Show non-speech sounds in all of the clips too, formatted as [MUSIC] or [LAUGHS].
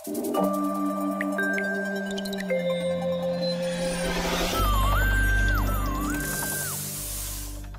Goeiedag.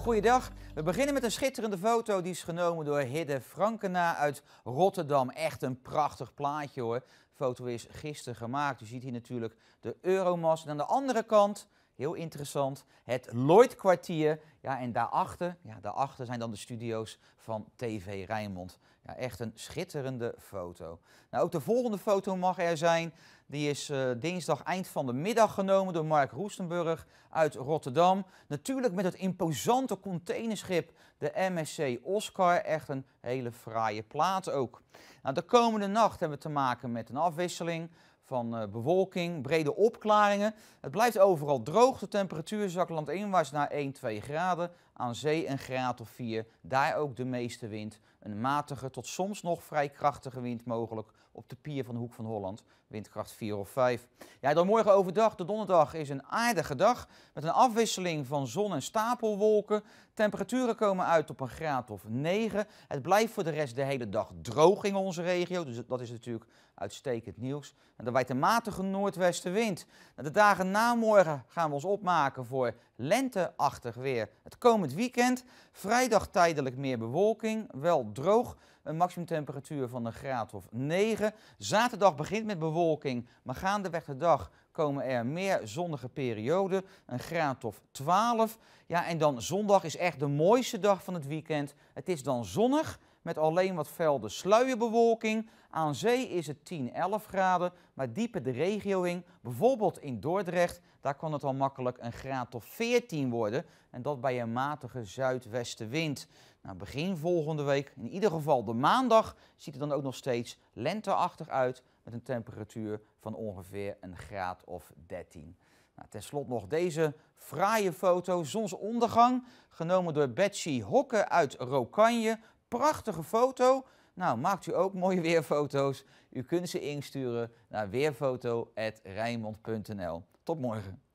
We beginnen met een schitterende foto die is genomen door Hidde Frankena uit Rotterdam. Echt een prachtig plaatje hoor. De foto is gisteren gemaakt. U ziet hier natuurlijk de Euromast. En aan de andere kant Heel interessant. Het Lloydkwartier. Ja, en daarachter, ja, daarachter zijn dan de studio's van TV Rijnmond. Ja, echt een schitterende foto. Nou, ook de volgende foto mag er zijn. Die is eh, dinsdag eind van de middag genomen door Mark Roestenburg uit Rotterdam. Natuurlijk met het imposante containerschip, de MSC Oscar. Echt een hele fraaie plaat ook. Nou, de komende nacht hebben we te maken met een afwisseling van eh, bewolking, brede opklaringen. Het blijft overal droog. De temperatuur zakt landinwaarts naar 1, 2 graden aan zee een graad of 4, daar ook de meeste wind. Een matige tot soms nog vrij krachtige wind mogelijk op de pier van de Hoek van Holland, windkracht 4 of 5. Ja, dan morgen overdag, de donderdag, is een aardige dag met een afwisseling van zon en stapelwolken. Temperaturen komen uit op een graad of 9. Het blijft voor de rest de hele dag droog in onze regio, dus dat is natuurlijk uitstekend nieuws. En dan wijt een matige noordwestenwind. Nou, de dagen na morgen gaan we ons opmaken voor lenteachtig weer. Het komende weekend. Vrijdag tijdelijk meer bewolking, wel droog. Een maximumtemperatuur van een graad of 9. Zaterdag begint met bewolking, maar gaandeweg de dag komen er meer zonnige perioden. Een graad of 12. Ja, en dan zondag is echt de mooiste dag van het weekend. Het is dan zonnig met alleen wat velde sluierbewolking. Aan zee is het 10, 11 graden, maar dieper de regio in, bijvoorbeeld in Dordrecht, daar kan het al makkelijk een graad of 14 worden. En dat bij een matige zuidwestenwind. Nou, begin volgende week, in ieder geval de maandag, ziet het dan ook nog steeds lenteachtig uit met een temperatuur van ongeveer een graad of 13. Nou, Ten slotte nog deze fraaie foto, zonsondergang, genomen door Betsy Hokke uit Rokanje, prachtige foto. Nou, maakt u ook mooie [LAUGHS] weerfoto's. U kunt ze insturen naar weerfoto@rijmond.nl. Tot morgen.